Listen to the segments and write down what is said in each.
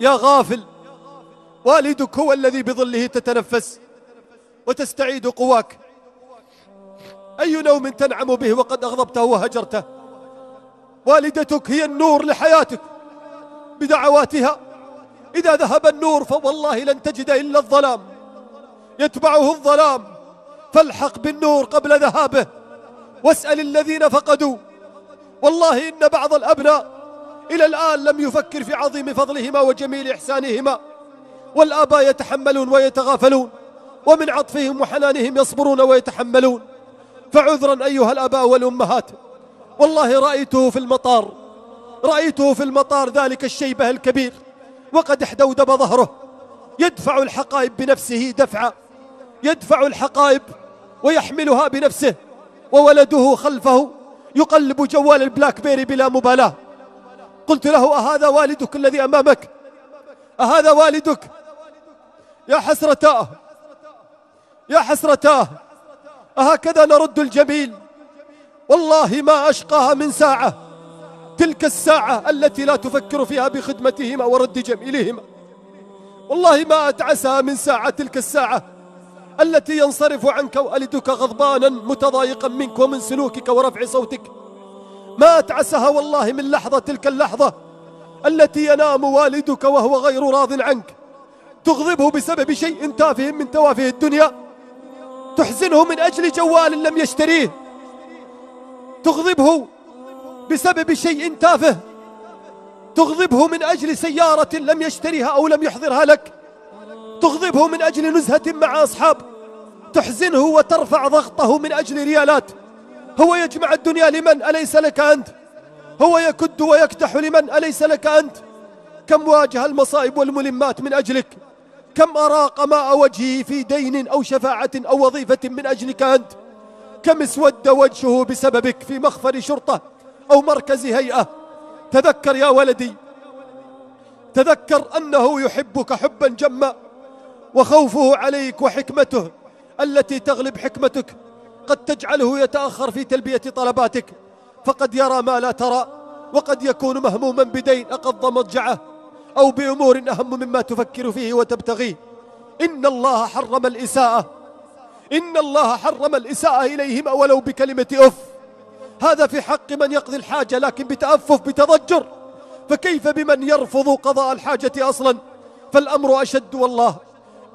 يا غافل والدك هو الذي بظله تتنفس وتستعيد قواك أي نوم تنعم به وقد أغضبته وهجرته والدتك هي النور لحياتك بدعواتها إذا ذهب النور فوالله لن تجد إلا الظلام يتبعه الظلام فالحق بالنور قبل ذهابه واسأل الذين فقدوا والله إن بعض الأبناء إلى الآن لم يفكر في عظيم فضلهما وجميل إحسانهما والآباء يتحملون ويتغافلون ومن عطفهم وحنانهم يصبرون ويتحملون فعذرا أيها الآباء والأمهات والله رأيته في المطار رأيته في المطار ذلك الشيبه الكبير وقد احدودب ظهره يدفع الحقائب بنفسه دفعا يدفع الحقائب ويحملها بنفسه وولده خلفه يقلب جوال البلاك بيري بلا مبالاه قلت له أهذا والدك الذي أمامك أهذا والدك يا حسرتاه يا حسرتاه أهكذا نرد الجميل والله ما أشقاها من ساعة تلك الساعة التي لا تفكر فيها بخدمتهما ورد جميلهما والله ما أتعسها من ساعة تلك الساعة التي ينصرف عنك والدك غضبانا متضايقا منك ومن سلوكك ورفع صوتك ما أتعسها والله من لحظة تلك اللحظة التي ينام والدك وهو غير راض عنك تغضبه بسبب شيء تافه من توافه الدنيا تحزنه من أجل جوال لم يشتريه تغضبه بسبب شيء تافه تغضبه من أجل سيارة لم يشتريها أو لم يحضرها لك تغضبه من أجل نزهة مع أصحاب تحزنه وترفع ضغطه من أجل ريالات هو يجمع الدنيا لمن أليس لك أنت هو يكد ويكتح لمن أليس لك أنت كم واجه المصائب والملمات من أجلك كم أراق ماء وجهي في دين أو شفاعة أو وظيفة من أجلك أنت كم اسود وجهه بسببك في مخفر شرطة أو مركز هيئة تذكر يا ولدي تذكر أنه يحبك حبا جما وخوفه عليك وحكمته التي تغلب حكمتك قد تجعله يتأخر في تلبية طلباتك فقد يرى ما لا ترى وقد يكون مهموما بدين أقض مضجعه أو بأمور أهم مما تفكر فيه وتبتغيه إن الله حرم الإساءة إن الله حرم الإساءة إليهم ولو بكلمة أف هذا في حق من يقضي الحاجة لكن بتأفف بتضجر فكيف بمن يرفض قضاء الحاجة أصلا فالأمر أشد والله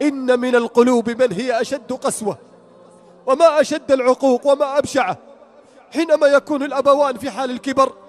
إن من القلوب من هي أشد قسوة وما أشد العقوق وما أبشعه حينما يكون الأبوان في حال الكبر